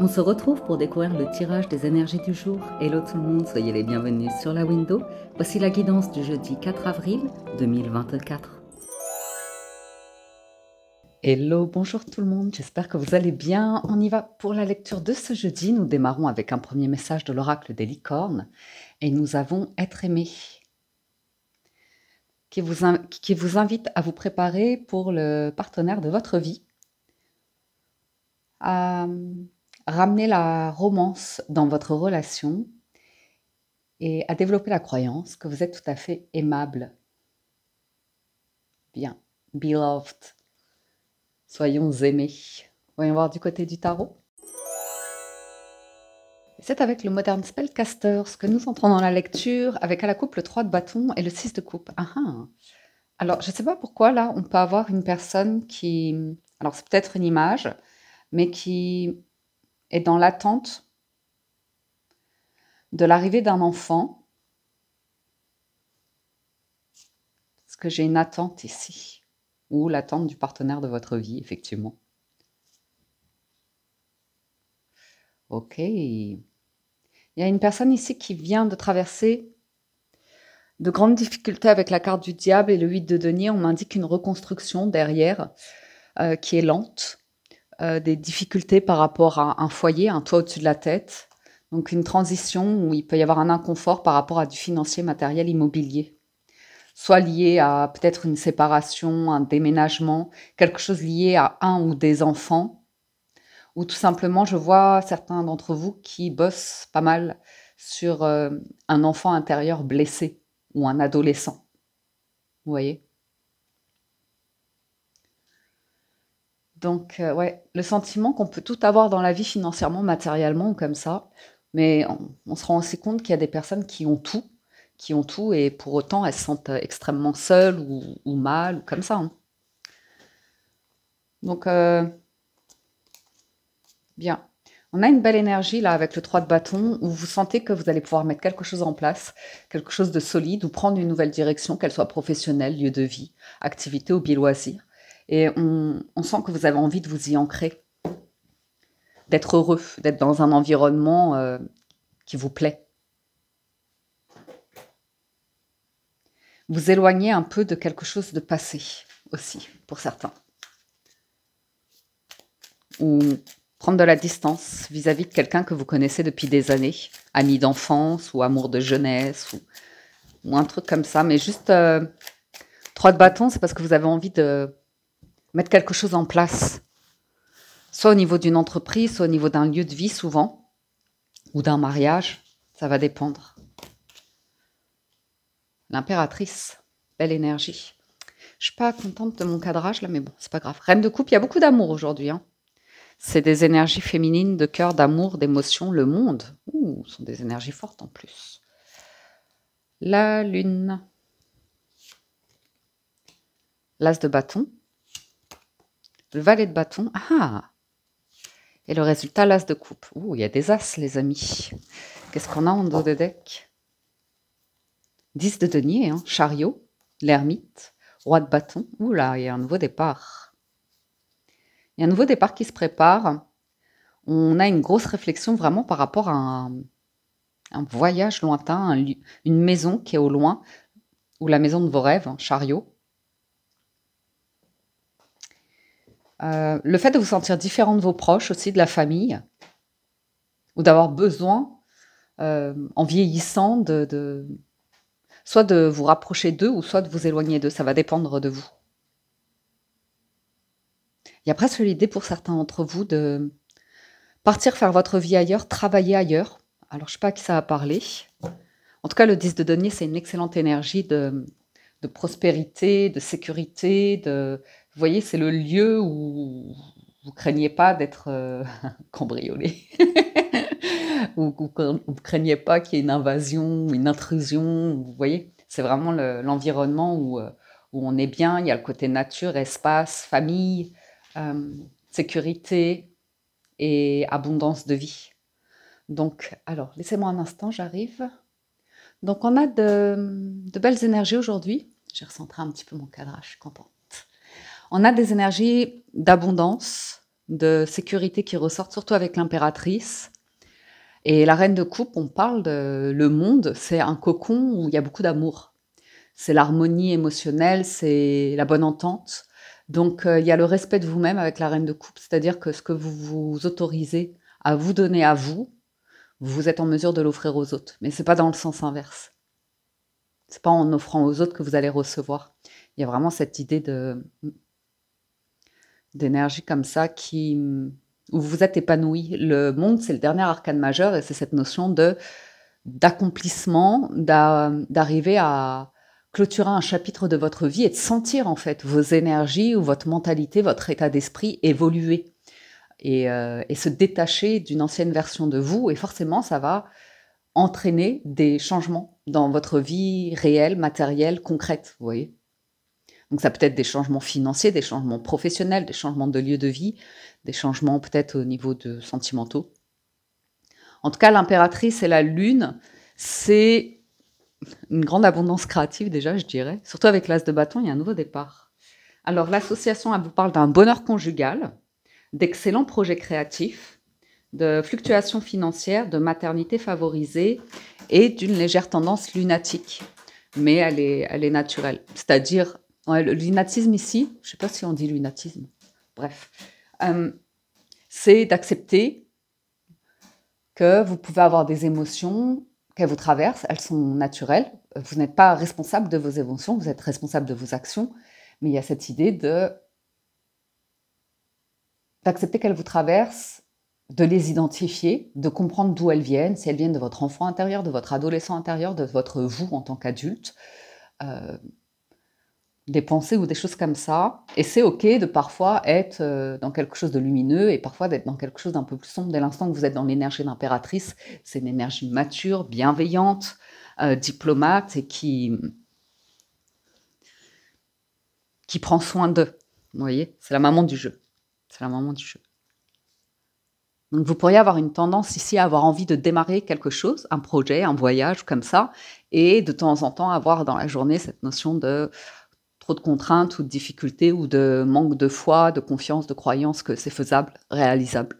On se retrouve pour découvrir le tirage des énergies du jour. Hello tout le monde, soyez les bienvenus sur la window. Voici la guidance du jeudi 4 avril 2024. Hello, bonjour tout le monde, j'espère que vous allez bien. On y va pour la lecture de ce jeudi. Nous démarrons avec un premier message de l'oracle des licornes et nous avons être aimé qui vous, qui vous invite à vous préparer pour le partenaire de votre vie. Euh, ramener la romance dans votre relation et à développer la croyance que vous êtes tout à fait aimable. Bien, beloved, soyons aimés. Voyons voir du côté du tarot. C'est avec le Modern ce que nous entrons dans la lecture avec à la coupe le 3 de bâton et le 6 de coupe. Ah ah. Alors, je ne sais pas pourquoi là, on peut avoir une personne qui... Alors, c'est peut-être une image, mais qui et dans l'attente de l'arrivée d'un enfant, Est-ce que j'ai une attente ici, ou l'attente du partenaire de votre vie, effectivement. Ok. Il y a une personne ici qui vient de traverser de grandes difficultés avec la carte du diable et le 8 de denier. On m'indique une reconstruction derrière euh, qui est lente. Euh, des difficultés par rapport à un foyer, un toit au-dessus de la tête. Donc une transition où il peut y avoir un inconfort par rapport à du financier, matériel, immobilier. Soit lié à peut-être une séparation, un déménagement, quelque chose lié à un ou des enfants. Ou tout simplement, je vois certains d'entre vous qui bossent pas mal sur euh, un enfant intérieur blessé ou un adolescent. Vous voyez Donc, euh, ouais, le sentiment qu'on peut tout avoir dans la vie financièrement, matériellement ou comme ça, mais on, se rend aussi compte qu'il y a des personnes qui ont tout, qui ont tout, et pour autant, elles se sentent euh, extrêmement seules ou, mal, ou comme ça. Hein. Donc, euh, bien. On a une belle énergie là avec le 3 de bâton où vous sentez que vous allez pouvoir mettre quelque chose en place, quelque chose de solide ou prendre une nouvelle direction, qu'elle soit professionnelle, lieu de vie, activité ou bien et on, sent que vous avez envie de vous y ancrer, d'être heureux, d'être dans un environnement euh, qui vous plaît. Vous éloignez un peu de quelque chose de passé aussi, pour certains. Ou prendre de la distance vis-à-vis de quelqu'un que vous connaissez depuis des années, ami d'enfance ou amour de jeunesse ou, un truc comme ça. Mais juste euh, trois de bâtons, c'est parce que vous avez envie de, mettre quelque chose en place, soit au niveau d'une entreprise, soit au niveau d'un lieu de vie souvent, ou d'un mariage, ça va dépendre. L'impératrice, belle énergie. Je suis pas contente de mon cadrage là, mais bon, c'est pas grave. Reine de coupe, il y a beaucoup d'amour aujourd'hui. Hein. C'est des énergies féminines de cœur, d'amour, d'émotion, le monde. Ouh, sont des énergies fortes en plus. La lune. L'as de bâton, le valet de bâton. Ah Et le résultat, l'as de coupe. Ouh, il y a des as, les amis. Qu'est-ce qu'on a en dos de deck 10 de denier, hein. chariot, l'ermite, roi de bâton. Ouh là, il y a un nouveau départ. Il y a un nouveau départ qui se prépare. On a une grosse réflexion vraiment par rapport à un, voyage lointain, une maison qui est au loin, ou la maison de vos rêves, hein, chariot. Euh, le fait de vous sentir différent de vos proches aussi, de la famille, ou d'avoir besoin, euh, en vieillissant, de, soit de vous rapprocher d'eux, ou soit de vous éloigner d'eux. Ça va dépendre de vous. Il y a presque l'idée pour certains d'entre vous de partir faire votre vie ailleurs, travailler ailleurs. Alors, je ne sais pas à qui ça a parlé. En tout cas, le 10 de denier, c'est une excellente énergie de prospérité, de sécurité, de vous voyez, c'est le lieu où vous craignez pas d'être euh, cambriolé. ou vous, craignez pas qu'il y ait une invasion, une intrusion. Vous voyez, c'est vraiment l'environnement où, euh, où, on est bien. Il y a le côté nature, espace, famille, euh, sécurité et abondance de vie. Donc, alors, laissez-moi un instant, j'arrive. Donc, on a de, belles énergies aujourd'hui. J'ai recentré un petit peu mon cadrage, je suis on a des énergies d'abondance, de sécurité qui ressortent, surtout avec l'impératrice. Et la reine de coupe, on parle de le monde, c'est un cocon où il y a beaucoup d'amour. C'est l'harmonie émotionnelle, c'est la bonne entente. Donc euh, il y a le respect de vous-même avec la reine de coupe, c'est-à-dire que ce que vous vous autorisez à vous donner à vous, vous êtes en mesure de l'offrir aux autres. Mais ce n'est pas dans le sens inverse. Ce n'est pas en offrant aux autres que vous allez recevoir. Il y a vraiment cette idée de d'énergie comme ça qui où vous êtes épanoui. Le monde, c'est le dernier arcane majeur et c'est cette notion de d'accomplissement, d'arriver à clôturer un chapitre de votre vie et de sentir en fait vos énergies ou votre mentalité, votre état d'esprit évoluer et, euh, et se détacher d'une ancienne version de vous. Et forcément, ça va entraîner des changements dans votre vie réelle, matérielle, concrète, vous voyez. Donc ça peut être des changements financiers, des changements professionnels, des changements de lieu de vie, des changements peut-être au niveau de sentimentaux. En tout cas, l'impératrice et la lune, c'est une grande abondance créative déjà, je dirais. Surtout avec l'as de bâton, il y a un nouveau départ. Alors l'association, elle vous parle d'un bonheur conjugal, d'excellents projets créatifs, de fluctuations financières, de maternité favorisée et d'une légère tendance lunatique. Mais elle est, elle est naturelle. C'est-à-dire, le lunatisme ici, je ne sais pas si on dit lunatisme, bref, euh, c'est d'accepter que vous pouvez avoir des émotions qu'elles vous traversent, elles sont naturelles, vous n'êtes pas responsable de vos émotions, vous êtes responsable de vos actions, mais il y a cette idée de d'accepter qu'elles vous traversent, de les identifier, de comprendre d'où elles viennent, si elles viennent de votre enfant intérieur, de votre adolescent intérieur, de votre vous en tant qu'adulte. Euh, des pensées ou des choses comme ça. Et c'est OK de parfois être euh, dans quelque chose de lumineux et parfois d'être dans quelque chose d'un peu plus sombre. Dès l'instant que vous êtes dans l'énergie d'impératrice, c'est une énergie mature, bienveillante, euh, diplomate et qui, qui prend soin d'eux. Vous voyez, c'est la maman du jeu. C'est la maman du jeu. Donc vous pourriez avoir une tendance ici à avoir envie de démarrer quelque chose, un projet, un voyage comme ça, et de temps en temps avoir dans la journée cette notion de trop de contraintes ou de difficultés ou de manque de foi, de confiance, de croyance que c'est faisable, réalisable.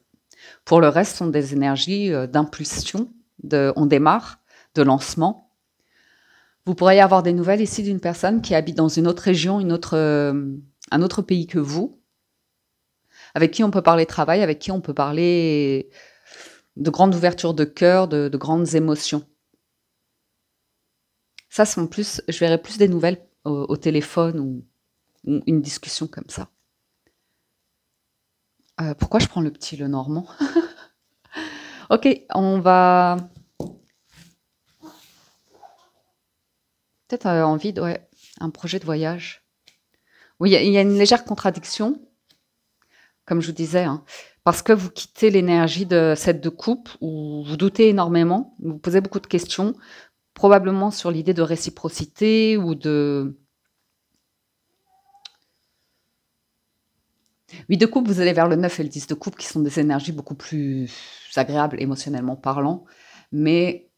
Pour le reste, sont des énergies euh, d'impulsion, de, on démarre, de lancement. Vous pourriez avoir des nouvelles ici d'une personne qui habite dans une autre région, une autre, euh, un autre pays que vous, avec qui on peut parler travail, avec qui on peut parler de grandes ouvertures de cœur, de, grandes émotions. Ça, sont plus, je verrai plus des nouvelles au, téléphone ou, une discussion comme ça. Euh, pourquoi je prends le petit, le normand Ok, on va... Peut-être envie de... un projet de voyage. Oui, il y, a une légère contradiction, comme je vous disais, hein, parce que vous quittez l'énergie de cette de coupe où vous doutez énormément, vous posez beaucoup de questions, probablement sur l'idée de réciprocité ou de... Oui, de coupe, vous allez vers le 9 et le 10 de coupe, qui sont des énergies beaucoup plus agréables émotionnellement parlant. Mais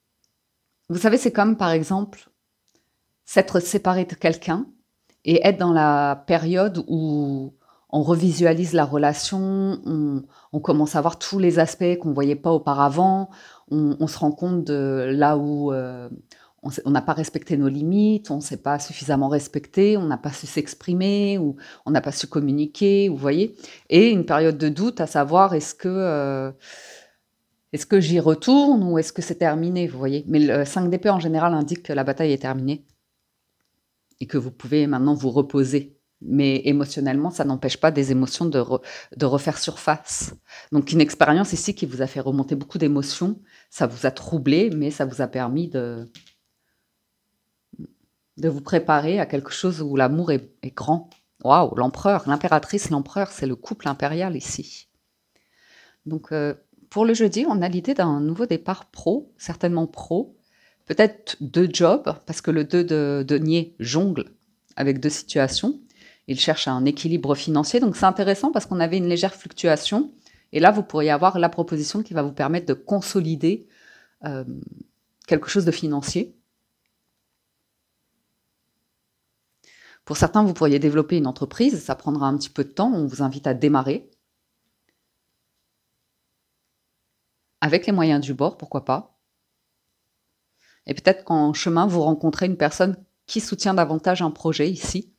vous savez, c'est comme par exemple s'être séparé de quelqu'un et être dans la période où on revisualise la relation, on, commence à voir tous les aspects qu'on ne voyait pas auparavant, on, se rend compte de là où euh, on n'a pas respecté nos limites, on ne s'est pas suffisamment respecté, on n'a pas su s'exprimer, ou on n'a pas su communiquer, vous voyez. Et une période de doute à savoir est-ce que, euh, est-ce que j'y retourne ou est-ce que c'est terminé, vous voyez. Mais le 5 d'épée en général indique que la bataille est terminée et que vous pouvez maintenant vous reposer mais émotionnellement, ça n'empêche pas des émotions de, refaire surface. Donc une expérience ici qui vous a fait remonter beaucoup d'émotions, ça vous a troublé, mais ça vous a permis de, vous préparer à quelque chose où l'amour est, grand. Waouh, l'empereur, l'impératrice, l'empereur, c'est le couple impérial ici. Donc euh, pour le jeudi, on a l'idée d'un nouveau départ pro, certainement pro, peut-être deux jobs, parce que le 2 de denier jongle avec deux situations il cherche un équilibre financier. Donc c'est intéressant parce qu'on avait une légère fluctuation. Et là, vous pourriez avoir la proposition qui va vous permettre de consolider euh, quelque chose de financier. Pour certains, vous pourriez développer une entreprise. Ça prendra un petit peu de temps. On vous invite à démarrer. Avec les moyens du bord, pourquoi pas. Et peut-être qu'en chemin, vous rencontrez une personne qui soutient davantage un projet ici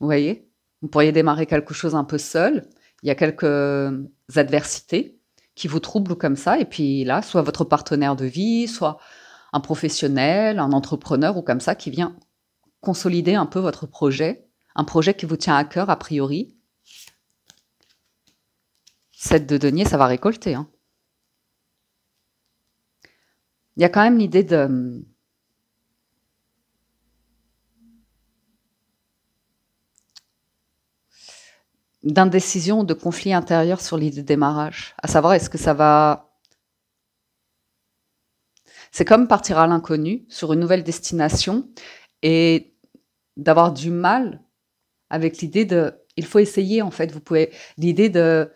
vous voyez Vous pourriez démarrer quelque chose un peu seul. Il y a quelques euh, adversités qui vous troublent ou comme ça. Et puis là, soit votre partenaire de vie, soit un professionnel, un entrepreneur ou comme ça qui vient consolider un peu votre projet, un projet qui vous tient à cœur a priori. Cette de denier, ça va récolter. Hein. Il y a quand même l'idée de, hum, d'indécision, de conflit intérieur sur l'idée de démarrage. À savoir, est-ce que ça va... C'est comme partir à l'inconnu, sur une nouvelle destination, et d'avoir du mal avec l'idée de... Il faut essayer, en fait, vous pouvez... L'idée de...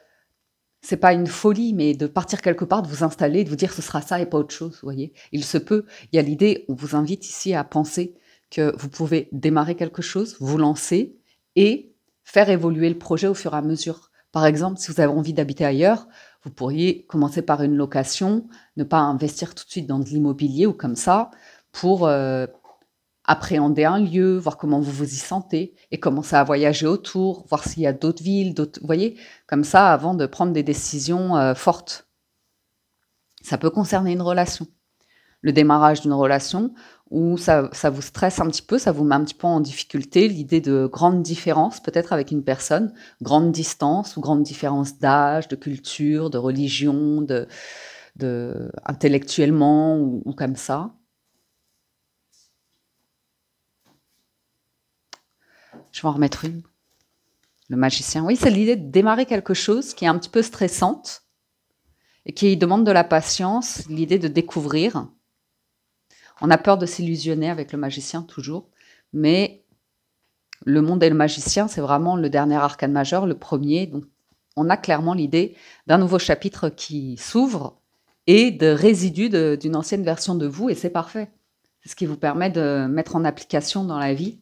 C'est pas une folie, mais de partir quelque part, de vous installer, de vous dire ce sera ça et pas autre chose, vous voyez. Il se peut, il y a l'idée, on vous invite ici à penser que vous pouvez démarrer quelque chose, vous lancer, et faire évoluer le projet au fur et à mesure. Par exemple, si vous avez envie d'habiter ailleurs, vous pourriez commencer par une location, ne pas investir tout de suite dans de l'immobilier ou comme ça, pour euh, appréhender un lieu, voir comment vous vous y sentez et commencer à voyager autour, voir s'il y a d'autres villes, d'autres, voyez, comme ça avant de prendre des décisions euh, fortes. Ça peut concerner une relation le démarrage d'une relation où ça, vous stresse un petit peu, ça vous met un petit peu en difficulté, l'idée de grande différence peut-être avec une personne, grande distance ou grande différence d'âge, de culture, de religion, de, intellectuellement ou, ou comme ça. Je vais en remettre une. Le magicien, oui, c'est l'idée de démarrer quelque chose qui est un petit peu stressante et qui demande de la patience, l'idée de découvrir on a peur de s'illusionner avec le magicien toujours, mais le monde et le magicien, c'est vraiment le dernier arcane majeur, le premier. Donc, on a clairement l'idée d'un nouveau chapitre qui s'ouvre et de résidus d'une ancienne version de vous, et c'est parfait. C'est ce qui vous permet de mettre en application dans la vie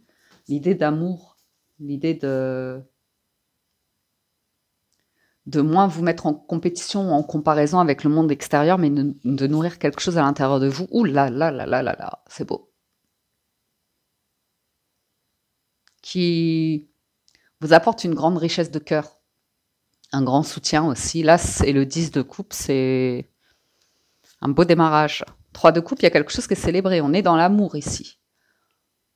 l'idée d'amour, l'idée de de moins vous mettre en compétition ou en comparaison avec le monde extérieur, mais de, nourrir quelque chose à l'intérieur de vous. Ouh là là là là là là, c'est beau. Qui vous apporte une grande richesse de cœur, un grand soutien aussi. Là, c'est le 10 de coupe, c'est un beau démarrage. 3 de coupe, il y a quelque chose qui est célébré. On est dans l'amour ici.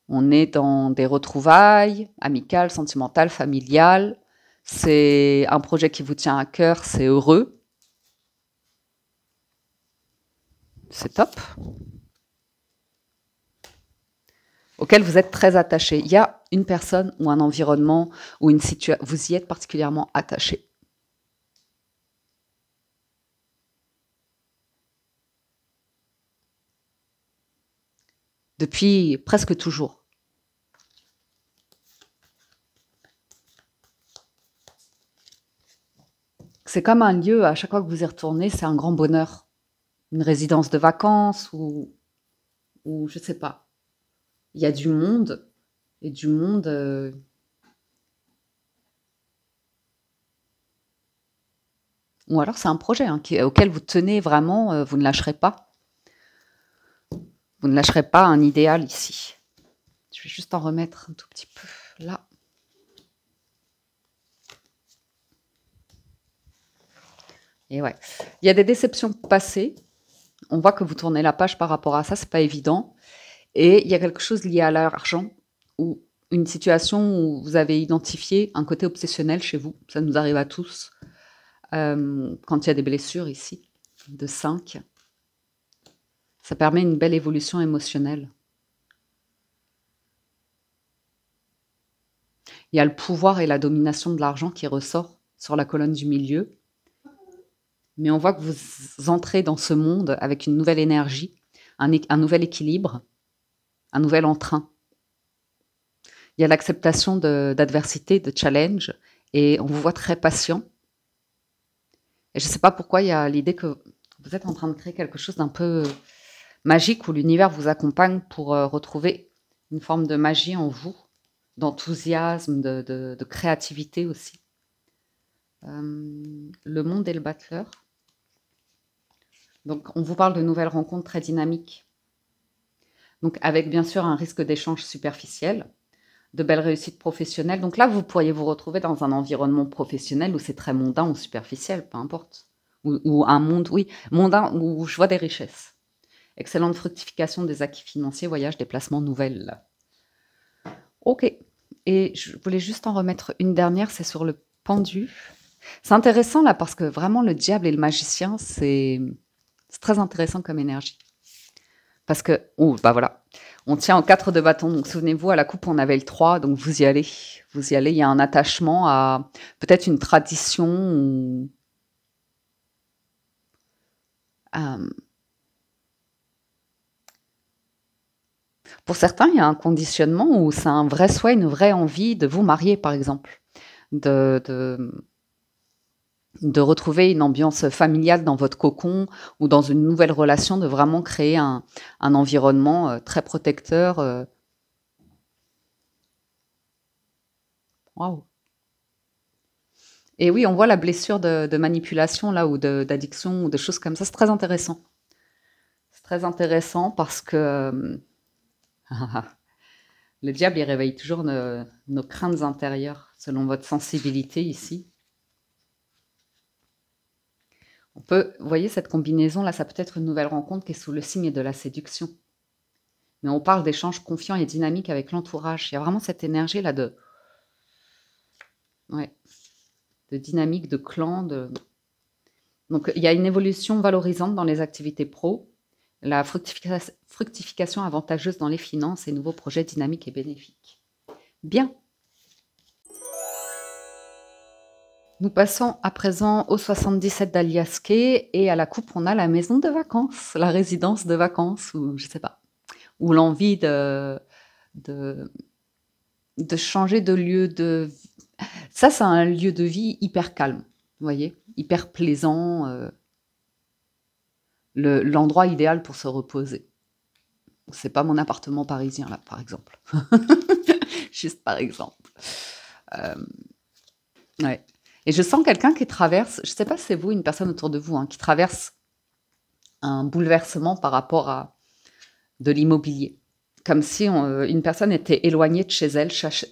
On est dans des retrouvailles amicales, sentimentales, familiales c'est un projet qui vous tient à cœur, c'est heureux. C'est top. Auquel vous êtes très attaché. Il y a une personne ou un environnement ou une situation, vous y êtes particulièrement attaché. Depuis presque toujours. c'est comme un lieu, à chaque fois que vous y retournez, c'est un grand bonheur. Une résidence de vacances ou, ou je sais pas. Il y a du monde et du monde. Euh, ou alors c'est un projet hein, auquel vous tenez vraiment, euh, vous ne lâcherez pas. Vous ne lâcherez pas un idéal ici. Je vais juste en remettre un tout petit peu là. Et ouais. Il y a des déceptions passées. On voit que vous tournez la page par rapport à ça, c'est pas évident. Et il y a quelque chose lié à l'argent ou une situation où vous avez identifié un côté obsessionnel chez vous. Ça nous arrive à tous euh, quand il y a des blessures ici, de 5. Ça permet une belle évolution émotionnelle. Il y a le pouvoir et la domination de l'argent qui ressort sur la colonne du milieu mais on voit que vous entrez dans ce monde avec une nouvelle énergie, un, nouvel équilibre, un nouvel entrain. Il y a l'acceptation d'adversité, de, challenge, et on vous voit très patient. Et je ne sais pas pourquoi il y a l'idée que vous êtes en train de créer quelque chose d'un peu magique où l'univers vous accompagne pour euh, retrouver une forme de magie en vous, d'enthousiasme, de, créativité aussi. Euh, le monde est le battleur. Donc, on vous parle de nouvelles rencontres très dynamiques. Donc, avec bien sûr un risque d'échange superficiel, de belles réussites professionnelles. Donc là, vous pourriez vous retrouver dans un environnement professionnel où c'est très mondain ou superficiel, peu importe. Ou, un monde, oui, mondain où je vois des richesses. Excellente fructification des acquis financiers, voyages, déplacements, nouvelles. Ok. Et je voulais juste en remettre une dernière, c'est sur le pendu. C'est intéressant là parce que vraiment le diable et le magicien, c'est c'est très intéressant comme énergie. Parce que, oh, bah voilà, on tient en quatre de bâton. Donc souvenez-vous, à la coupe, on avait le 3, donc vous y allez. Vous y allez, il y a un attachement à peut-être une tradition euh, Pour certains, il y a un conditionnement où c'est un vrai souhait, une vraie envie de vous marier, par exemple. de de retrouver une ambiance familiale dans votre cocon ou dans une nouvelle relation, de vraiment créer un, environnement euh, très protecteur. Euh. Waouh! Et oui, on voit la blessure de, manipulation là ou d'addiction ou de choses comme ça. C'est très intéressant. C'est très intéressant parce que le diable, il réveille toujours nos craintes intérieures selon votre sensibilité ici. On peut, vous voyez, cette combinaison-là, ça peut être une nouvelle rencontre qui est sous le signe de la séduction. Mais on parle d'échanges confiants et dynamiques avec l'entourage. Il y a vraiment cette énergie-là de... De dynamique, de clan, de... Donc, il y a une évolution valorisante dans les activités pro, la fructification avantageuse dans les finances et nouveaux projets dynamiques et bénéfiques. Bien, Nous passons à présent au 77 d'Aliaske et à la coupe, on a la maison de vacances, la résidence de vacances, ou je sais pas, ou l'envie de, de, changer de lieu de Ça, c'est un lieu de vie hyper calme, vous voyez, hyper plaisant, euh, l'endroit idéal pour se reposer. C'est pas mon appartement parisien, là, par exemple. Juste par exemple. Euh, ouais. Et je sens quelqu'un qui traverse, je ne sais pas si c'est vous, une personne autour de vous, hein, qui traverse un bouleversement par rapport à de l'immobilier. Comme si euh, une personne était éloignée de chez elle, chassée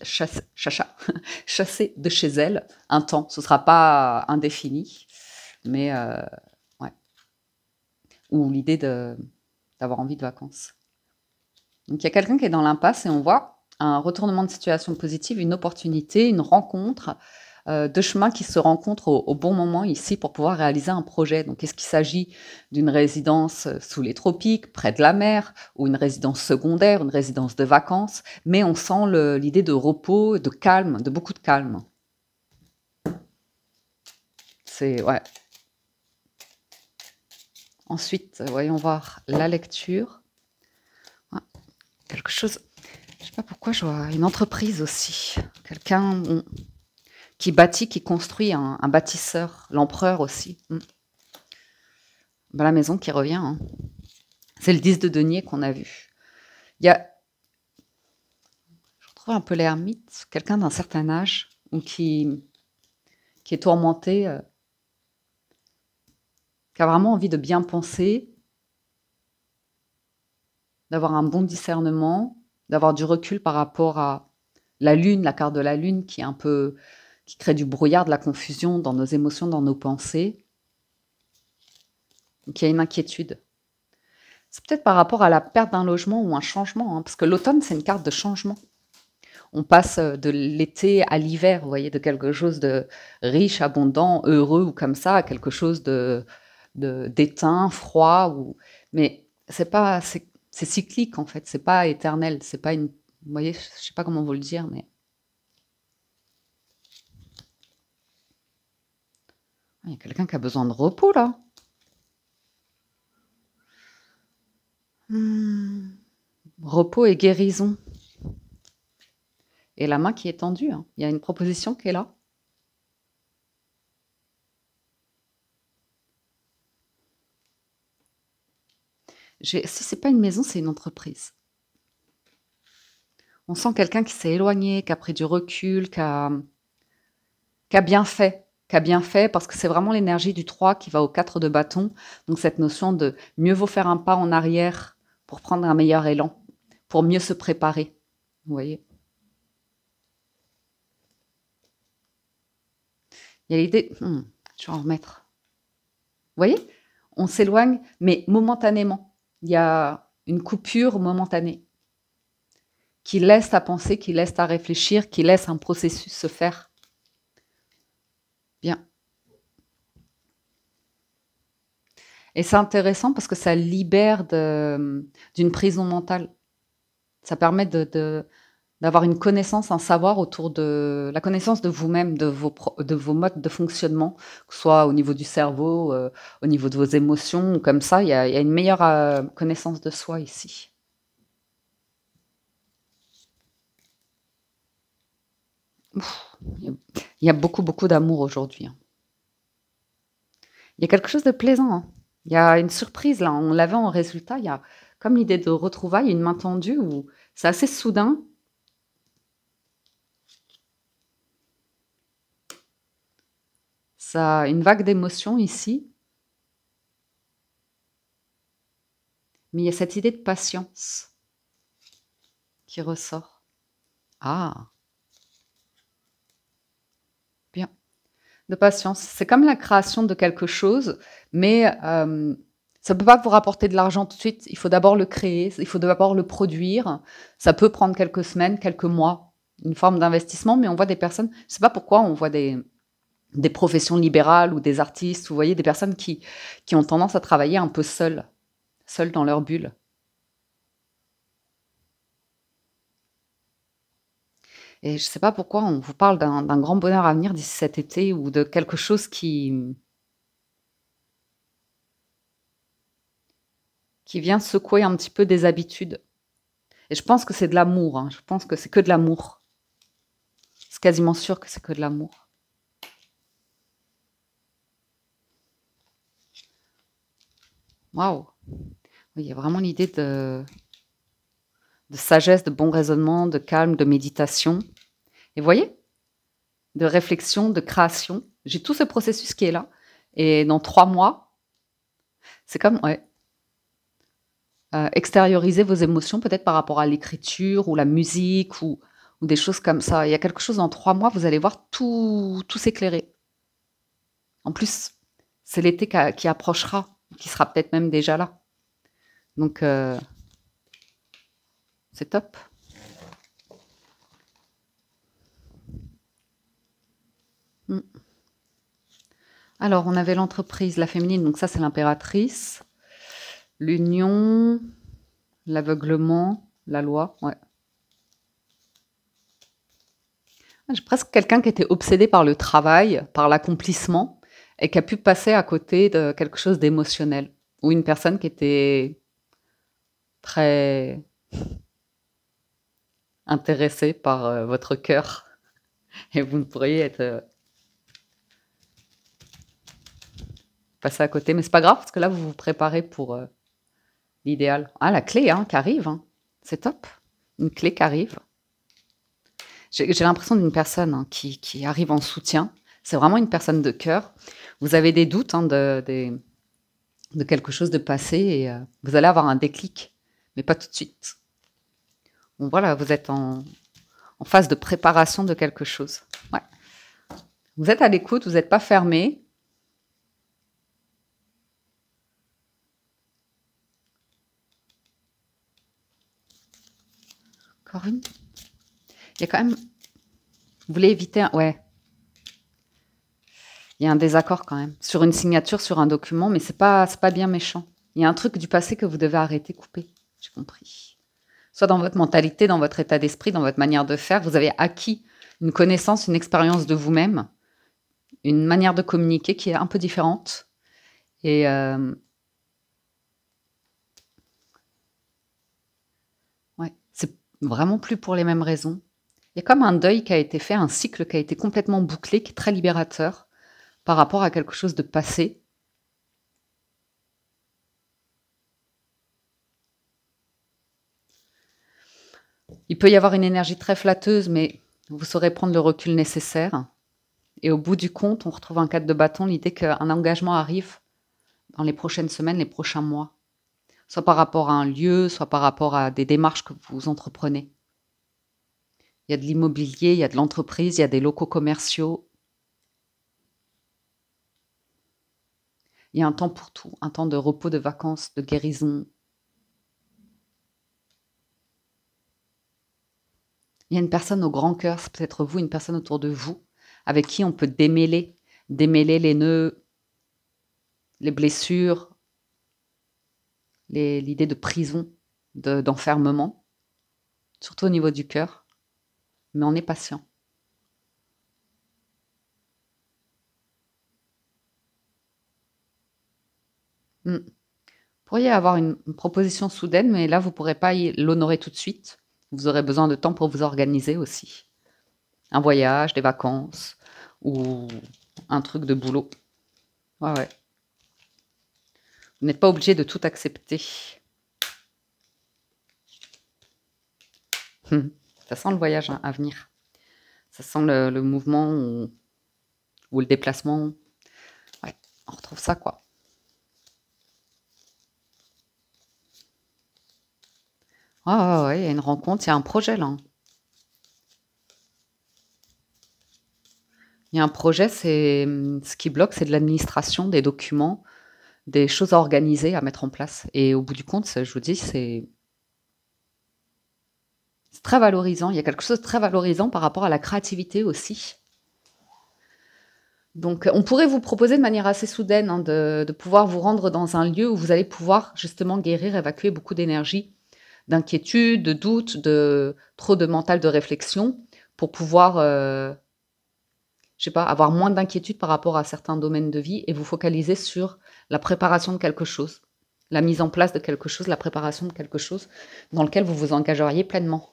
de chez elle un temps. Ce ne sera pas indéfini, mais euh, ouais. Ou l'idée d'avoir envie de vacances. Donc il y a quelqu'un qui est dans l'impasse et on voit un retournement de situation positive, une opportunité, une rencontre, euh, de chemins qui se rencontrent au, bon moment ici pour pouvoir réaliser un projet. Donc, est-ce qu'il s'agit d'une résidence euh, sous les tropiques, près de la mer, ou une résidence secondaire, une résidence de vacances Mais on sent l'idée de repos, de calme, de beaucoup de calme. C'est ouais. Ensuite, euh, voyons voir la lecture. quelque chose. Je sais pas pourquoi je vois une entreprise aussi. Quelqu'un qui bâtit, qui construit un, bâtisseur, l'empereur aussi. Mm. Bah, la maison qui revient. Hein. C'est le 10 de denier qu'on a vu. Il y a. Je trouve un peu l'ermite, quelqu'un d'un certain âge, qui, qui est tourmenté, euh, qui a vraiment envie de bien penser, d'avoir un bon discernement, d'avoir du recul par rapport à la lune, la carte de la lune qui est un peu qui crée du brouillard, de la confusion dans nos émotions, dans nos pensées. qui il a une inquiétude. C'est peut-être par rapport à la perte d'un logement ou un changement, hein, parce que l'automne, c'est une carte de changement. On passe euh, de l'été à l'hiver, vous voyez, de quelque chose de riche, abondant, heureux ou comme ça, à quelque chose de d'éteint, froid. Ou... Mais c'est pas, c'est cyclique en fait, c'est pas éternel, c'est pas une, vous voyez, je sais pas comment vous le dire, mais Ah, il y a quelqu'un qui a besoin de repos là. Hmm. repos et guérison. Et la main qui est tendue. Hein. Il y a une proposition qui est là. Si c'est pas une maison, c'est une entreprise. On sent quelqu'un qui s'est éloigné, qui a pris du recul, qui a bien fait qui a bien fait parce que c'est vraiment l'énergie du 3 qui va au 4 de bâton. Donc cette notion de mieux vaut faire un pas en arrière pour prendre un meilleur élan, pour mieux se préparer. Vous voyez Il y a l'idée, hmm, je vais en remettre. Vous voyez On s'éloigne, mais momentanément. Il y a une coupure momentanée qui laisse à penser, qui laisse à réfléchir, qui laisse un processus se faire. Bien. Et c'est intéressant parce que ça libère d'une prison mentale. Ça permet de, d'avoir une connaissance, un savoir autour de la connaissance de vous-même, de vos, de vos modes de fonctionnement, que ce soit au niveau du cerveau, euh, au niveau de vos émotions, comme ça, il y, a une meilleure euh, connaissance de soi ici. il y a beaucoup, beaucoup d'amour aujourd'hui. Hein. Il y a quelque chose de plaisant. Hein. Il y a une surprise là. On l'avait en résultat. Il y a comme l'idée de retrouvailles, une main tendue où c'est assez soudain. Ça, une vague d'émotion ici. Mais il y a cette idée de patience qui ressort. Ah, Bien. De patience. C'est comme la création de quelque chose, mais euh, ça ne peut pas vous rapporter de l'argent tout de suite. Il faut d'abord le créer, il faut d'abord le produire. Ça peut prendre quelques semaines, quelques mois, une forme d'investissement, mais on voit des personnes, je ne sais pas pourquoi on voit des, des professions libérales ou des artistes, vous voyez, des personnes qui, qui ont tendance à travailler un peu seules, seules dans leur bulle. Et je ne sais pas pourquoi on vous parle d'un grand bonheur à venir d'ici cet été ou de quelque chose qui, qui vient secouer un petit peu des habitudes. Et je pense que c'est de l'amour. Hein. Je pense que c'est que de l'amour. C'est quasiment sûr que c'est que de l'amour. Waouh! Il y a vraiment l'idée de de sagesse, de bon raisonnement, de calme, de méditation. Et voyez, de réflexion, de création. J'ai tout ce processus qui est là. Et dans trois mois, c'est comme, ouais. Euh, extérioriser vos émotions peut-être par rapport à l'écriture ou la musique ou, des choses comme ça. Il y a quelque chose dans trois mois, vous allez voir tout, s'éclairer. En plus, c'est l'été qui, approchera, qui sera peut-être même déjà là. Donc, euh c'est top. Hmm. Alors, on avait l'entreprise, la féminine, donc ça c'est l'impératrice. L'union, l'aveuglement, la loi, ouais. Ah, j'ai presque quelqu'un qui était obsédé par le travail, par l'accomplissement, et qui a pu passer à côté de quelque chose d'émotionnel. Ou une personne qui était très intéressé par euh, votre cœur et vous ne pourriez être euh, passé à côté. Mais c'est pas grave parce que là, vous vous préparez pour euh, l'idéal. Ah, la clé hein, qui arrive, hein. c'est top. Une clé qui arrive. J'ai l'impression d'une personne hein, qui, arrive en soutien. C'est vraiment une personne de cœur. Vous avez des doutes hein, de, de, quelque chose de passé et vous allez avoir un déclic, mais pas tout de suite voilà, vous êtes en, phase de préparation de quelque chose. Vous êtes à l'écoute, vous n'êtes pas fermé. Encore une. Il y a quand même. Vous voulez éviter un. Ouais. Il y a un désaccord quand même. Sur une signature, sur un document, mais ce pas, pas bien méchant. Il y a un truc du passé que vous devez arrêter, couper. J'ai compris soit dans votre mentalité, dans votre état d'esprit, dans votre manière de faire, vous avez acquis une connaissance, une expérience de vous-même, une manière de communiquer qui est un peu différente. Et euh, c'est vraiment plus pour les mêmes raisons. Il y a comme un deuil qui a été fait, un cycle qui a été complètement bouclé, qui est très libérateur par rapport à quelque chose de passé Il peut y avoir une énergie très flatteuse, mais vous saurez prendre le recul nécessaire. Et au bout du compte, on retrouve un cadre de bâton, l'idée qu'un engagement arrive dans les prochaines semaines, les prochains mois. Soit par rapport à un lieu, soit par rapport à des démarches que vous entreprenez. Il y a de l'immobilier, il y a de l'entreprise, il y a des locaux commerciaux. Il y a un temps pour tout, un temps de repos, de vacances, de guérison, il y a une personne au grand cœur, c'est peut-être vous, une personne autour de vous, avec qui on peut démêler, démêler les nœuds, les blessures, l'idée de prison, d'enfermement, surtout au niveau du cœur. Mais on est patient. Vous hmm. pourriez avoir une proposition soudaine, mais là, vous ne pourrez pas l'honorer tout de suite. Vous aurez besoin de temps pour vous organiser aussi. Un voyage, des vacances ou un truc de boulot. Ouais, ouais. Vous n'êtes pas obligé de tout accepter. Hmm. ça sent le voyage hein, à venir. Ça sent le, mouvement ou, ou, le déplacement. Ouais, on retrouve ça, quoi. Ah il y a une rencontre, il y a un projet là. Il y a un projet, c'est hum, ce qui bloque, c'est de l'administration, des documents, des choses à organiser, à mettre en place. Et au bout du compte, je vous dis, c'est très valorisant. Il y a quelque chose de très valorisant par rapport à la créativité aussi. Donc, on pourrait vous proposer de manière assez soudaine hein, de pouvoir vous rendre dans un lieu où vous allez pouvoir justement guérir, évacuer beaucoup d'énergie d'inquiétude, de doute, de trop de mental de réflexion pour pouvoir, euh, pas, avoir moins d'inquiétude par rapport à certains domaines de vie et vous focaliser sur la préparation de quelque chose, la mise en place de quelque chose, la préparation de quelque chose dans lequel vous vous engageriez pleinement.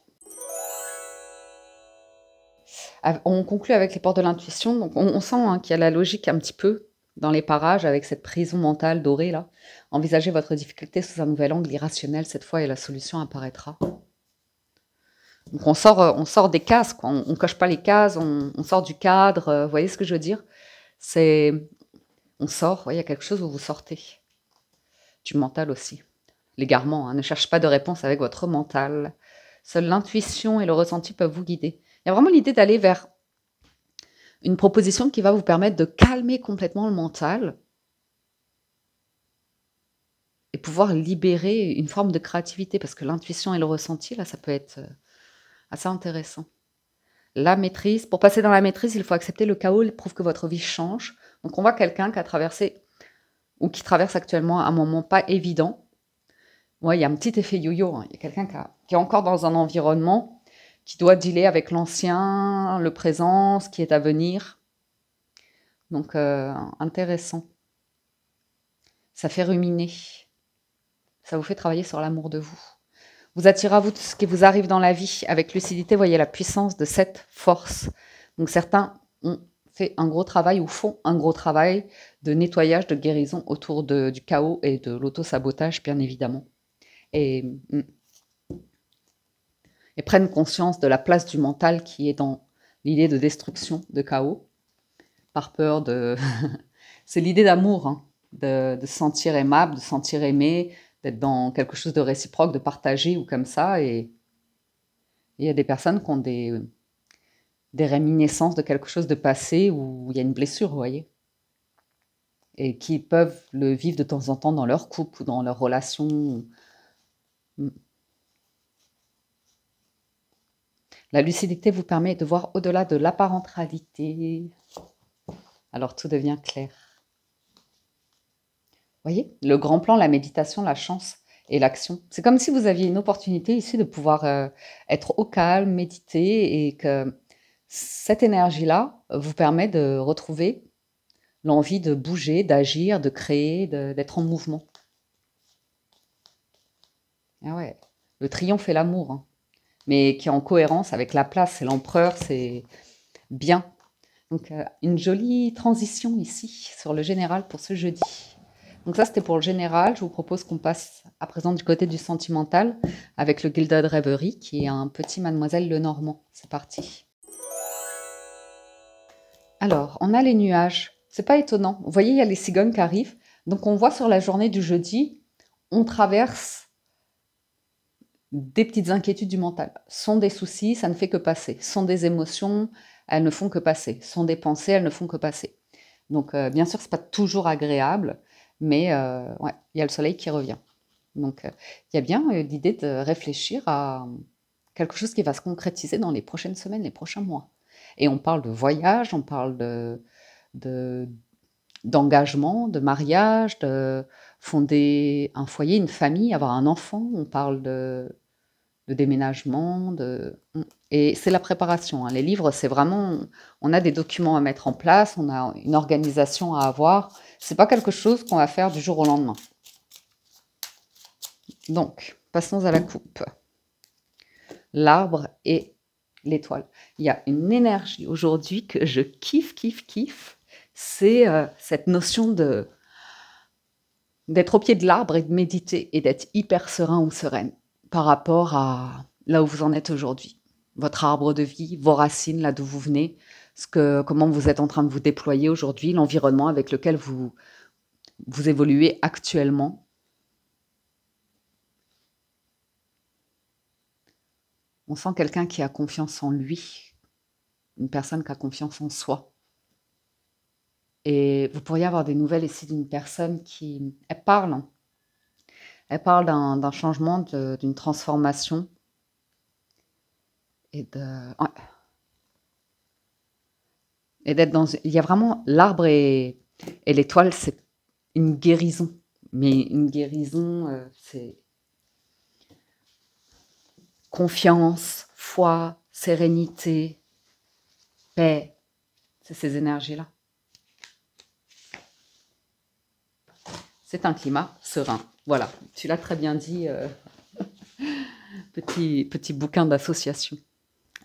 On conclut avec les portes de l'intuition. Donc, on, sent hein, qu'il y a la logique un petit peu dans les parages avec cette prison mentale dorée là. Envisagez votre difficulté sous un nouvel angle irrationnel cette fois et la solution apparaîtra. Donc on sort, euh, on sort des cases, quoi. on ne coche pas les cases, on, sort du cadre, euh, vous voyez ce que je veux dire C'est, On sort, il y a quelque chose où vous sortez. Du mental aussi. L'égarement, hein. ne cherche pas de réponse avec votre mental. Seule l'intuition et le ressenti peuvent vous guider. Il y a vraiment l'idée d'aller vers une proposition qui va vous permettre de calmer complètement le mental et pouvoir libérer une forme de créativité, parce que l'intuition et le ressenti, là, ça peut être euh, assez intéressant. La maîtrise, pour passer dans la maîtrise, il faut accepter le chaos, il prouve que votre vie change. Donc on voit quelqu'un qui a traversé, ou qui traverse actuellement un moment pas évident. moi il y a un petit effet yo-yo, hein. il y a quelqu'un qui est encore dans un environnement qui doit dealer avec l'ancien, le présent, ce qui est à venir. Donc, euh, intéressant. Ça fait ruminer. Ça vous fait travailler sur l'amour de vous. Vous attirez à vous tout ce qui vous arrive dans la vie. Avec lucidité, voyez la puissance de cette force. Donc, certains ont fait un gros travail ou font un gros travail de nettoyage, de guérison autour du chaos et de l'auto-sabotage, bien évidemment. Et hmm, et prennent conscience de la place du mental qui est dans l'idée de destruction, de chaos, par peur de... c'est l'idée d'amour, hein, de, se sentir aimable, de se sentir aimé, d'être dans quelque chose de réciproque, de partager ou comme ça. Et il y a des personnes qui ont des, des réminiscences de quelque chose de passé où il y a une blessure, vous voyez. Et qui peuvent le vivre de temps en temps dans leur couple ou dans leur relation. La lucidité vous permet de voir au-delà de l'apparente réalité. Alors tout devient clair. Voyez, le grand plan, la méditation, la chance et l'action. C'est comme si vous aviez une opportunité ici de pouvoir euh, être au calme, méditer et que cette énergie-là vous permet de retrouver l'envie de bouger, d'agir, de créer, d'être en mouvement. Ah ouais, le triomphe et l'amour. Hein mais qui est en cohérence avec la place. et l'empereur, c'est bien. Donc euh, une jolie transition ici sur le général pour ce jeudi. Donc ça c'était pour le général. Je vous propose qu'on passe à présent du côté du sentimental avec le Gilded de Rêverie qui est un petit Mademoiselle Lenormand. C'est parti. Alors on a les nuages. C'est pas étonnant. Vous voyez il y a les cigognes qui arrivent. Donc on voit sur la journée du jeudi, on traverse des petites inquiétudes du mental. Sont des soucis, ça ne fait que passer. Sont des émotions, elles ne font que passer. Sont des pensées, elles ne font que passer. Donc, euh, bien sûr, c'est pas toujours agréable, mais euh, il y a le soleil qui revient. Donc, euh, il y a bien l'idée de réfléchir à quelque chose qui va se concrétiser dans les prochaines semaines, les prochains mois. Et on parle de voyage, on parle de d'engagement, de mariage, de fonder un foyer, une famille, avoir un enfant. On parle de, déménagement. De... Et c'est la préparation. Hein. Les livres, c'est vraiment. On a des documents à mettre en place, on a une organisation à avoir. C'est pas quelque chose qu'on va faire du jour au lendemain. Donc, passons à la coupe. L'arbre et l'étoile. Il y a une énergie aujourd'hui que je kiffe, kiffe, kiffe. C'est euh, cette notion de d'être au pied de l'arbre et de méditer et d'être hyper serein ou sereine par rapport à là où vous en êtes aujourd'hui. Votre arbre de vie, vos racines, là d'où vous venez, ce que, comment vous êtes en train de vous déployer aujourd'hui, l'environnement avec lequel vous, vous évoluez actuellement. On sent quelqu'un qui a confiance en lui, une personne qui a confiance en soi. Et vous pourriez avoir des nouvelles ici d'une personne qui, elle parle, hein. elle parle d'un changement, d'une transformation. Et de... d'être dans... Il y a vraiment l'arbre et, l'étoile, c'est une guérison. Mais une guérison, euh, c'est confiance, foi, sérénité, paix. C'est ces énergies-là. c'est un climat serein. Voilà, tu l'as très bien dit, euh, petit, petit bouquin d'association.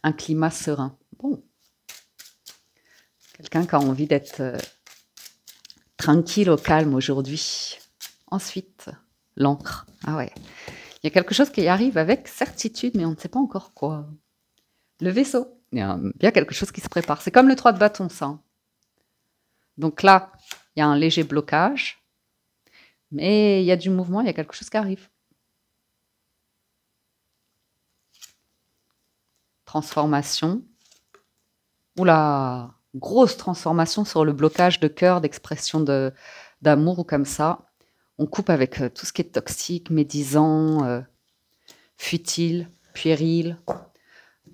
Un climat serein. Bon. Quelqu'un qui a envie d'être euh, tranquille, au calme aujourd'hui. Ensuite, l'encre. Ah ouais. Il y a quelque chose qui arrive avec certitude, mais on ne sait pas encore quoi. Le vaisseau. Il y a quelque chose qui se prépare. C'est comme le trois de bâton, ça. Hein. Donc là, il y a un léger blocage. Mais il y a du mouvement, il y a quelque chose qui arrive. Transformation. Oula, grosse transformation sur le blocage de cœur, d'expression de, d'amour ou comme ça. On coupe avec euh, tout ce qui est toxique, médisant, euh, futile, puéril,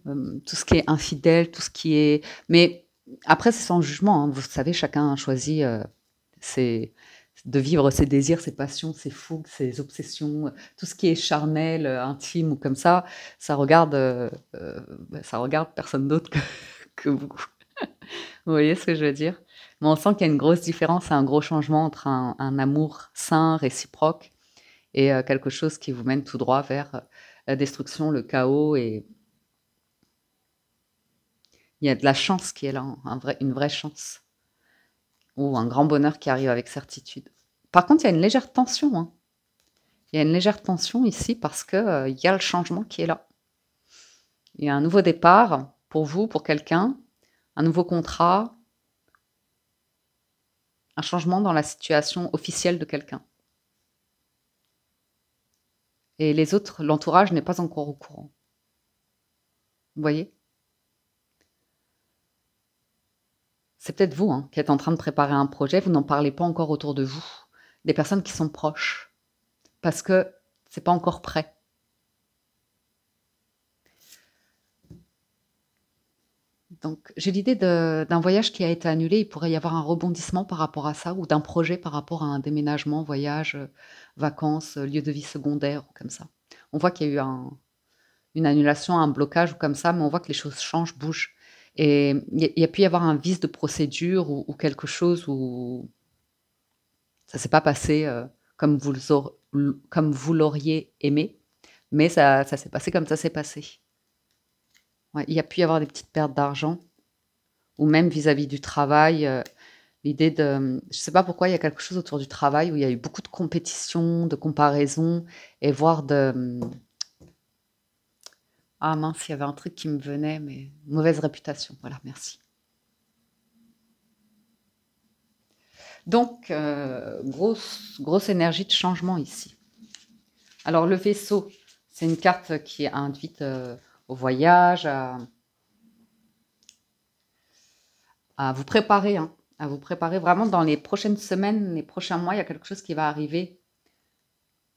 euh, tout ce qui est infidèle, tout ce qui est. Mais après, c'est sans jugement. Hein. Vous savez, chacun choisit ses de vivre ses désirs, ses passions, ses fougues, ses obsessions, tout ce qui est charnel, euh, intime ou comme ça, ça regarde, euh, euh, bah, ça regarde personne d'autre que, vous. vous voyez ce que je veux dire on sent qu'il y a une grosse différence, un gros changement entre un, amour sain, réciproque, et quelque chose qui vous mène tout droit vers la destruction, le chaos et, il y a de la chance qui est là, un vrai, une vraie chance. Ou un grand bonheur qui arrive avec certitude. Par contre, il y a une légère tension. Hein. Il y a une légère tension ici parce qu'il euh, y a le changement qui est là. Il y a un nouveau départ pour vous, pour quelqu'un, un nouveau contrat, un changement dans la situation officielle de quelqu'un. Et les autres, l'entourage n'est pas encore au courant. Vous voyez C'est peut-être vous hein, qui êtes en train de préparer un projet, vous n'en parlez pas encore autour de vous des personnes qui sont proches, parce que c'est pas encore prêt. Donc, j'ai l'idée d'un voyage qui a été annulé. Il pourrait y avoir un rebondissement par rapport à ça, ou d'un projet par rapport à un déménagement, voyage, vacances, lieu de vie secondaire, ou comme ça. On voit qu'il y a eu une annulation, un blocage, ou comme ça, mais on voit que les choses changent, bougent. Et il y, a pu y avoir un vice de procédure ou, ou quelque chose où ça s'est pas passé euh, comme vous l'auriez aimé, mais ça, s'est passé comme ça s'est passé. il y a pu y avoir des petites pertes d'argent, ou même vis-à-vis du travail. Euh, l'idée de. Je sais pas pourquoi il y a quelque chose autour du travail où il y a eu beaucoup de compétition, de comparaison, et voire de. Hum, ah mince, il y avait un truc qui me venait, mais mauvaise réputation. Voilà, merci. Donc, euh, grosse, énergie de changement ici. Alors, le vaisseau, c'est une carte qui invite induite euh, au voyage, à, vous préparer, hein, à vous préparer vraiment dans les prochaines semaines, les prochains mois, il y a quelque chose qui va arriver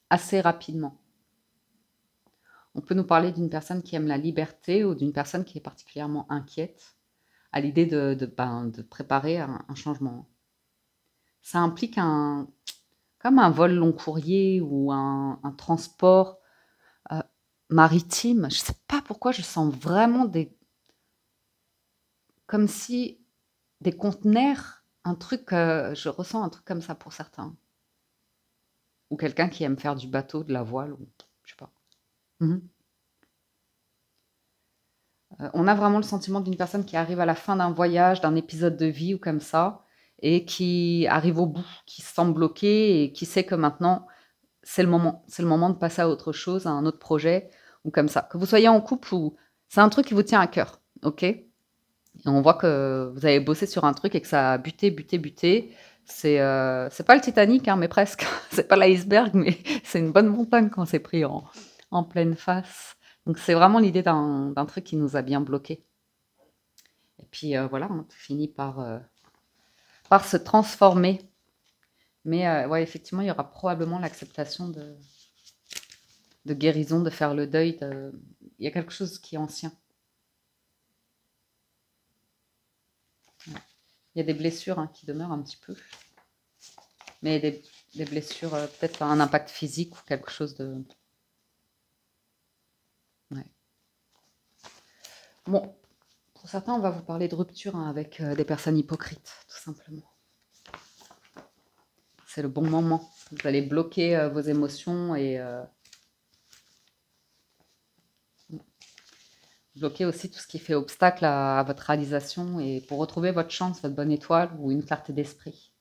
assez rapidement. On peut nous parler d'une personne qui aime la liberté ou d'une personne qui est particulièrement inquiète à l'idée de, ben, préparer un changement ça implique un, comme un vol long courrier ou un, transport euh, maritime. Je ne sais pas pourquoi je sens vraiment des, comme si des conteneurs, un truc, euh, je ressens un truc comme ça pour certains. Ou quelqu'un qui aime faire du bateau, de la voile, ou je sais pas. Mhm. Euh, on a vraiment le sentiment d'une personne qui arrive à la fin d'un voyage, d'un épisode de vie ou comme ça, et qui arrive au bout, qui se sent bloqué et qui sait que maintenant, c'est le moment. C'est le moment de passer à autre chose, à un autre projet ou comme ça. Que vous soyez en couple ou. C'est un truc qui vous tient à cœur, ok et On voit que vous avez bossé sur un truc et que ça a buté, buté, buté. C'est euh... pas le Titanic, hein, mais presque. c'est pas l'iceberg, mais c'est une bonne montagne quand c'est pris en, en pleine face. Donc c'est vraiment l'idée d'un truc qui nous a bien bloqué. Et puis euh, voilà, on finit par. Euh, par se transformer. Mais euh, ouais, effectivement, il y aura probablement l'acceptation de, de guérison, de faire le deuil. Il y a quelque chose qui est ancien. Il y a des blessures hein, qui demeurent un petit peu. Mais des, blessures, euh, peut-être un impact physique ou quelque chose de. Bon, pour certains, on va vous parler de rupture hein, avec euh, des personnes hypocrites simplement. C'est le bon moment. Vous allez bloquer euh, vos émotions et euh, bloquer aussi tout ce qui fait obstacle à, votre réalisation et pour retrouver votre chance, votre bonne étoile ou une clarté d'esprit.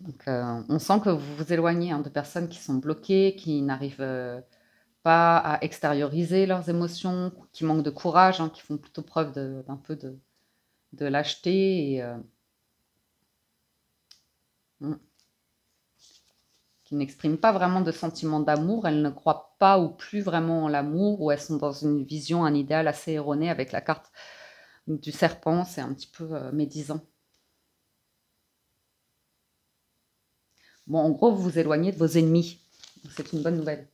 Donc, euh, on sent que vous vous éloignez hein, de personnes qui sont bloquées, qui n'arrivent pas à extérioriser leurs émotions, qui manquent de courage, hein, qui font plutôt preuve d'un peu de, de l'acheter et euh, hmm, qui n'expriment pas vraiment de sentiment d'amour, elles ne croient pas ou plus vraiment en l'amour, ou elles sont dans une vision, un idéal assez erroné avec la carte du serpent, c'est un petit peu euh, médisant. Bon, en gros, vous vous éloignez de vos ennemis. C'est une bonne nouvelle.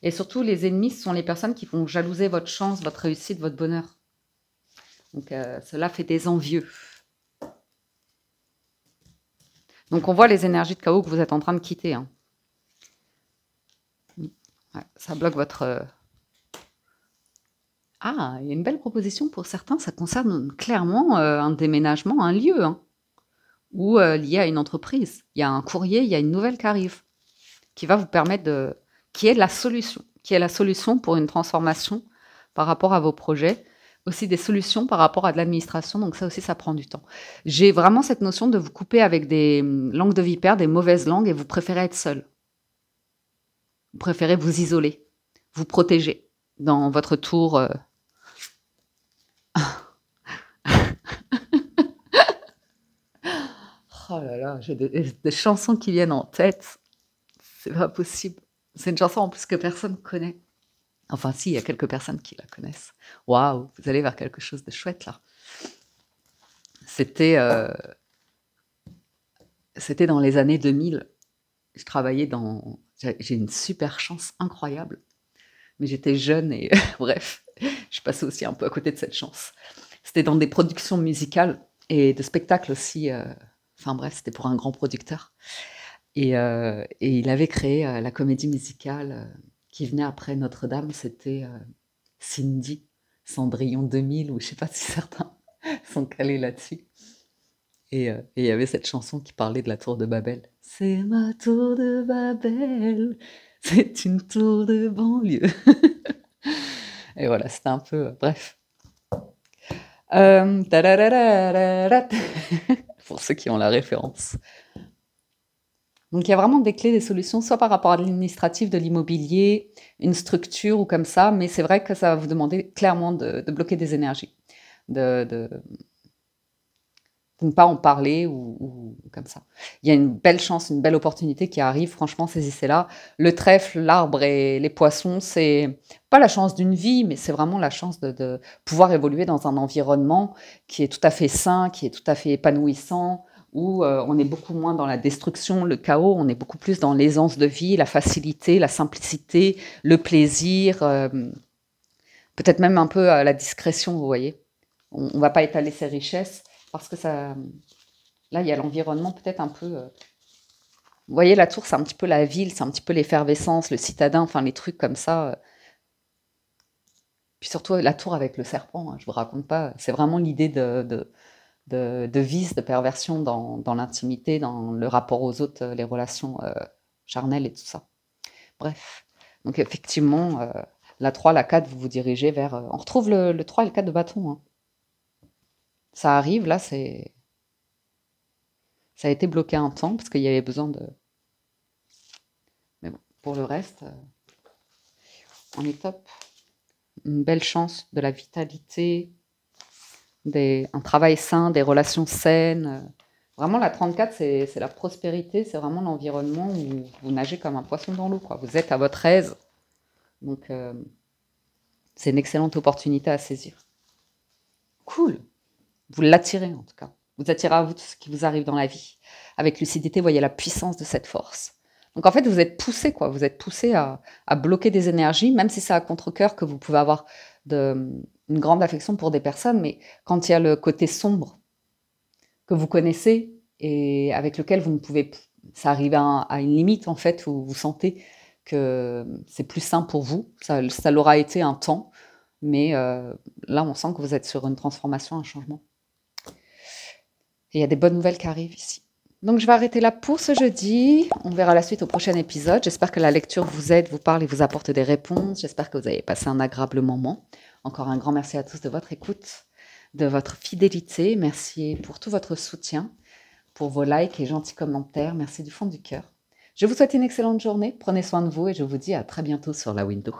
Et surtout, les ennemis, ce sont les personnes qui vont jalouser votre chance, votre réussite, votre bonheur. Donc euh, cela fait des envieux. Donc on voit les énergies de chaos que vous êtes en train de quitter. Hein. ça bloque votre... Euh, ah, il y a une belle proposition pour certains. Ça concerne clairement euh, un déménagement, un lieu, hein, ou lié à une entreprise. Il y a un courrier, il y a une nouvelle qui arrive, qui va vous permettre de... qui est la solution, qui est la solution pour une transformation par rapport à vos projets aussi des solutions par rapport à de l'administration. Donc ça aussi, ça prend du temps. J'ai vraiment cette notion de vous couper avec des hum, langues de vipère, des mauvaises langues, et vous préférez être seul. Vous préférez vous isoler, vous protéger dans votre tour. Euh. oh là là, j'ai des, des chansons qui viennent en tête. C'est pas possible. C'est une chanson en plus que personne connaît. Enfin, si, il y a quelques personnes qui la connaissent. Waouh, vous allez vers quelque chose de chouette là. C'était, euh, c'était dans les années 2000. Je travaillais dans. J'ai une super chance incroyable. Mais j'étais jeune et bref, je passais aussi un peu à côté de cette chance. C'était dans des productions musicales et de spectacles aussi. Euh, enfin bref, c'était pour un grand producteur. et euh, il avait créé la comédie musicale qui venait après Notre-Dame, c'était euh, Cindy, Cendrillon 2000, ou je ne sais pas si certains sont calés là-dessus. Euh, et il y avait cette chanson qui parlait de la tour de Babel. C'est ma tour de Babel, c'est une tour de banlieue. et voilà, c'était un peu... Euh, bref. Pour ceux qui ont la référence. Donc il y a vraiment des clés, des solutions, soit par rapport à l'administratif de l'immobilier, une structure ou comme ça, mais c'est vrai que ça va vous demander clairement de, bloquer des énergies, de, ne pas en parler ou, ou, comme ça. Il y a une belle chance, une belle opportunité qui arrive, franchement saisissez-la. Le trèfle, l'arbre et les poissons, c'est pas la chance d'une vie, mais c'est vraiment la chance de pouvoir évoluer dans un environnement qui est tout à fait sain, qui est tout à fait épanouissant, où euh, on est beaucoup moins dans la destruction, le chaos, on est beaucoup plus dans l'aisance de vie, la facilité, la simplicité, le plaisir, euh, peut-être même un peu à euh, la discrétion, vous voyez. On ne va pas étaler ses richesses parce que ça... Là, il y a l'environnement peut-être un peu... vous voyez, la tour, c'est un petit peu la ville, c'est un petit peu l'effervescence, le citadin, enfin les trucs comme ça. Puis surtout la tour avec le serpent, hein, je ne vous raconte pas, c'est vraiment l'idée de de, de vices, de perversion dans, l'intimité, dans le rapport aux autres, euh, les relations euh, charnelles et tout ça. Bref, donc effectivement, euh, la 3, la 4, vous vous dirigez vers... on retrouve le, 3 et le 4 de bâton. Hein. Ça arrive, là, c'est... Ça a été bloqué un temps parce qu'il y avait besoin de... Mais bon, pour le reste, on est top. Une belle chance, de la vitalité, un travail sain, des relations saines. Euh, vraiment, la 34, c'est la prospérité, c'est vraiment l'environnement où vous nagez comme un poisson dans l'eau. Vous êtes à votre aise. Donc, euh, c'est une excellente opportunité à saisir. Cool. Vous l'attirez en tout cas. Vous attirez à vous tout ce qui vous arrive dans la vie. Avec lucidité, voyez la puissance de cette force. Donc en fait, vous êtes poussé, quoi. Vous êtes poussé à, à bloquer des énergies, même si c'est à contre-coeur que vous pouvez avoir de, une grande affection pour des personnes, mais quand il y a le côté sombre que vous connaissez et avec lequel vous ne pouvez, ça arrive à, une limite en fait où vous sentez que c'est plus sain pour vous. Ça, l'aura été un temps, mais euh, là on sent que vous êtes sur une transformation, un changement. il y a des bonnes nouvelles qui arrivent ici. Donc je vais arrêter là pour ce jeudi. On verra la suite au prochain épisode. J'espère que la lecture vous aide, vous parle et vous apporte des réponses. J'espère que vous avez passé un agréable moment. Encore un grand merci à tous de votre écoute, de votre fidélité. Merci pour tout votre soutien, pour vos likes et gentils commentaires. Merci du fond du cœur. Je vous souhaite une excellente journée. Prenez soin de vous et je vous dis à très bientôt sur la window.